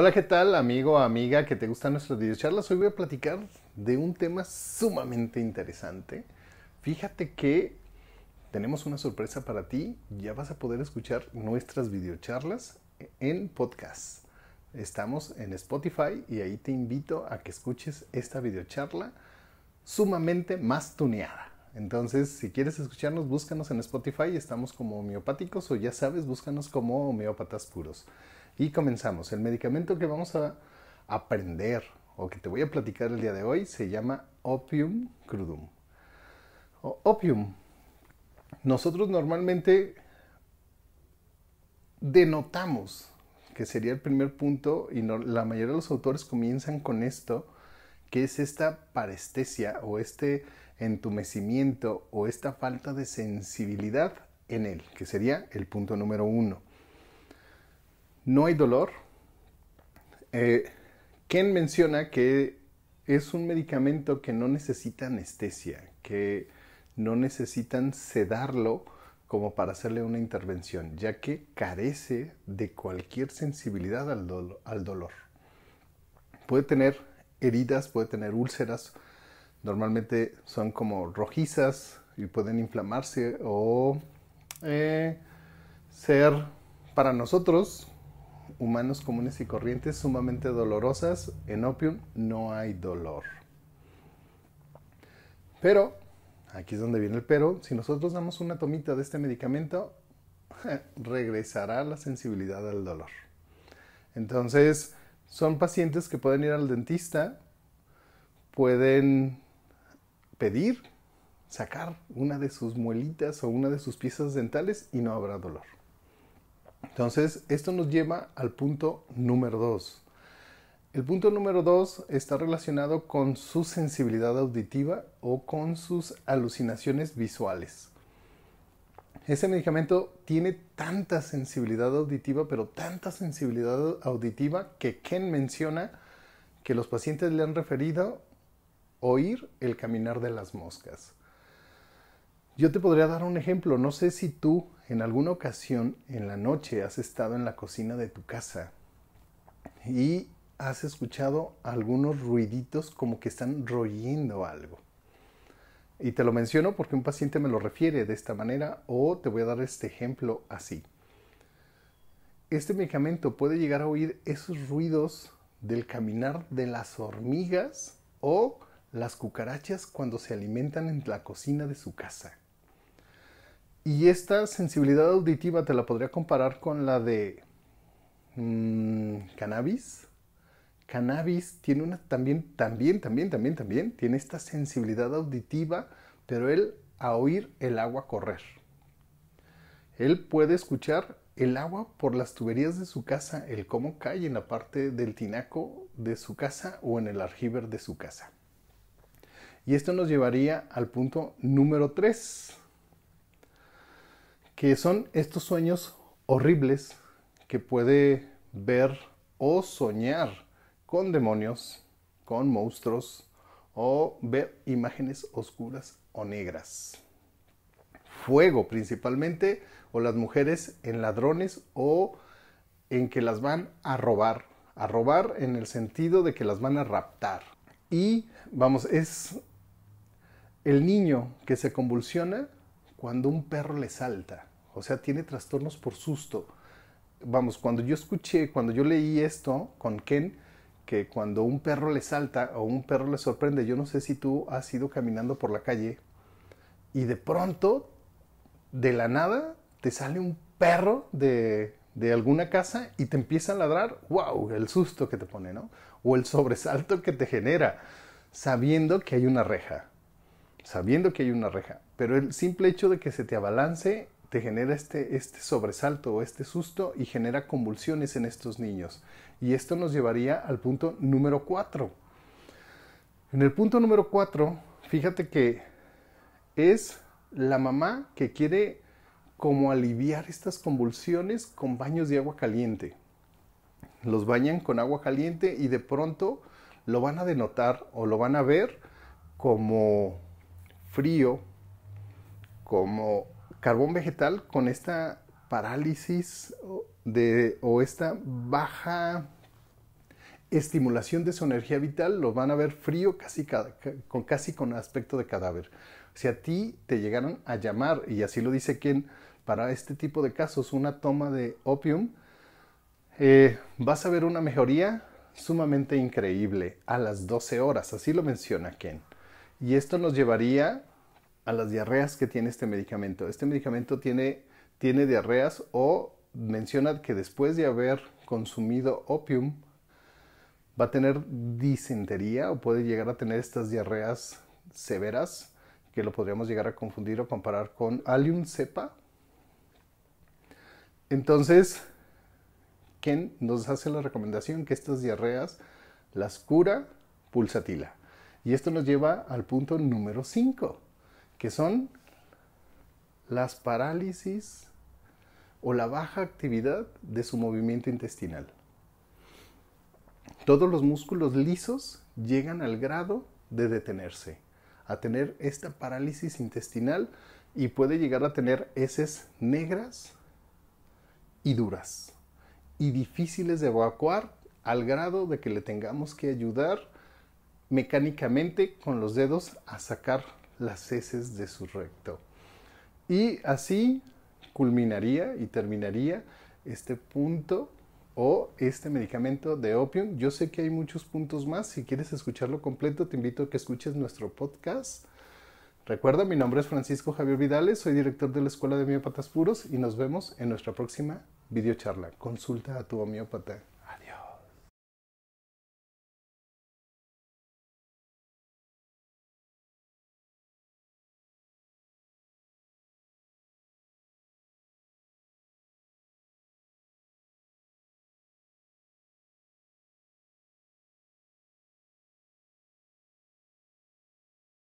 Hola, ¿qué tal amigo, amiga que te gustan nuestras videocharlas? Hoy voy a platicar de un tema sumamente interesante. Fíjate que tenemos una sorpresa para ti. Ya vas a poder escuchar nuestras videocharlas en podcast. Estamos en Spotify y ahí te invito a que escuches esta videocharla sumamente más tuneada. Entonces, si quieres escucharnos, búscanos en Spotify. Estamos como homeopáticos o ya sabes, búscanos como homeópatas puros. Y comenzamos. El medicamento que vamos a aprender o que te voy a platicar el día de hoy se llama opium crudum. opium. Nosotros normalmente denotamos, que sería el primer punto, y la mayoría de los autores comienzan con esto, que es esta parestesia o este entumecimiento o esta falta de sensibilidad en él, que sería el punto número uno no hay dolor. Eh, Ken menciona que es un medicamento que no necesita anestesia, que no necesitan sedarlo como para hacerle una intervención, ya que carece de cualquier sensibilidad al, al dolor. Puede tener heridas, puede tener úlceras, normalmente son como rojizas y pueden inflamarse o eh, ser para nosotros humanos comunes y corrientes sumamente dolorosas, en Opium no hay dolor. Pero, aquí es donde viene el pero, si nosotros damos una tomita de este medicamento, regresará la sensibilidad al dolor. Entonces, son pacientes que pueden ir al dentista, pueden pedir sacar una de sus muelitas o una de sus piezas dentales y no habrá dolor. Entonces, esto nos lleva al punto número dos. El punto número dos está relacionado con su sensibilidad auditiva o con sus alucinaciones visuales. Ese medicamento tiene tanta sensibilidad auditiva, pero tanta sensibilidad auditiva que Ken menciona que los pacientes le han referido oír el caminar de las moscas. Yo te podría dar un ejemplo. No sé si tú en alguna ocasión en la noche has estado en la cocina de tu casa y has escuchado algunos ruiditos como que están royendo algo. Y te lo menciono porque un paciente me lo refiere de esta manera o te voy a dar este ejemplo así. Este medicamento puede llegar a oír esos ruidos del caminar de las hormigas o las cucarachas cuando se alimentan en la cocina de su casa. Y esta sensibilidad auditiva te la podría comparar con la de mm, cannabis. Cannabis tiene una también, también, también, también, también, tiene esta sensibilidad auditiva, pero él a oír el agua correr. Él puede escuchar el agua por las tuberías de su casa, el cómo cae en la parte del tinaco de su casa o en el argíber de su casa. Y esto nos llevaría al punto número 3 que son estos sueños horribles que puede ver o soñar con demonios, con monstruos o ver imágenes oscuras o negras. Fuego principalmente o las mujeres en ladrones o en que las van a robar. A robar en el sentido de que las van a raptar. Y vamos, es el niño que se convulsiona cuando un perro le salta o sea, tiene trastornos por susto. Vamos, cuando yo escuché, cuando yo leí esto con Ken, que cuando un perro le salta o un perro le sorprende, yo no sé si tú has ido caminando por la calle y de pronto, de la nada, te sale un perro de, de alguna casa y te empieza a ladrar, wow, el susto que te pone, ¿no? O el sobresalto que te genera, sabiendo que hay una reja, sabiendo que hay una reja. Pero el simple hecho de que se te abalance te genera este, este sobresalto o este susto y genera convulsiones en estos niños. Y esto nos llevaría al punto número 4. En el punto número 4, fíjate que es la mamá que quiere como aliviar estas convulsiones con baños de agua caliente. Los bañan con agua caliente y de pronto lo van a denotar o lo van a ver como frío, como carbón vegetal con esta parálisis de, o esta baja estimulación de su energía vital, lo van a ver frío, casi, con, casi con aspecto de cadáver. Si a ti te llegaron a llamar, y así lo dice quien, para este tipo de casos, una toma de opium, eh, vas a ver una mejoría sumamente increíble a las 12 horas, así lo menciona Ken. Y esto nos llevaría a las diarreas que tiene este medicamento. Este medicamento tiene, tiene diarreas o menciona que después de haber consumido opium va a tener disentería o puede llegar a tener estas diarreas severas que lo podríamos llegar a confundir o comparar con ...alium cepa. Entonces, Ken nos hace la recomendación que estas diarreas las cura pulsatila. Y esto nos lleva al punto número 5 que son las parálisis o la baja actividad de su movimiento intestinal. Todos los músculos lisos llegan al grado de detenerse, a tener esta parálisis intestinal y puede llegar a tener heces negras y duras y difíciles de evacuar al grado de que le tengamos que ayudar mecánicamente con los dedos a sacar las heces de su recto. Y así culminaría y terminaría este punto o este medicamento de opium. Yo sé que hay muchos puntos más. Si quieres escucharlo completo, te invito a que escuches nuestro podcast. Recuerda, mi nombre es Francisco Javier Vidales, soy director de la Escuela de miopatas Puros y nos vemos en nuestra próxima videocharla. Consulta a tu homeópata.